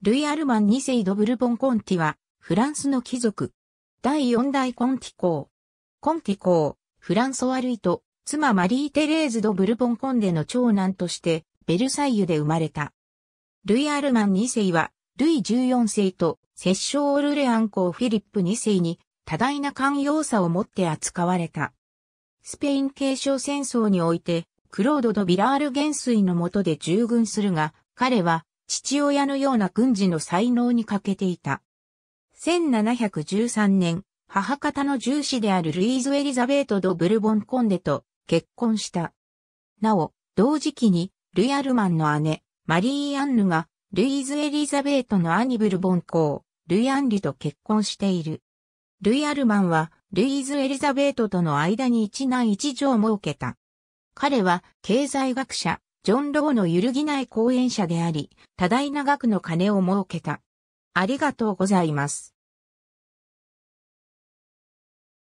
ルイ・アルマン2世ドブルボン・コンティは、フランスの貴族。第4代コンティ公。コンティ公、フランソワ・ルイと、妻マリー・テレーズ・ド・ブルボン・コンデの長男として、ベルサイユで生まれた。ルイ・アルマン2世は、ルイ14世と、摂政オルレアン公フィリップ2世に、多大な寛容さを持って扱われた。スペイン継承戦争において、クロード・ド・ビラール元帥の下で従軍するが、彼は、父親のような軍事の才能に欠けていた。1713年、母方の重視であるルイーズ・エリザベート・ド・ブルボン・コンデと結婚した。なお、同時期に、ルイ・アルマンの姉、マリー・アンヌが、ルイーズ・エリザベートの兄ブルボン公、ルイ・アンリと結婚している。ルイ・アルマンは、ルイーズ・エリザベートとの間に一男一女を設けた。彼は、経済学者、ジョン・ローの揺るぎない講演者であり、多大な額の金を儲けた。ありがとうございます。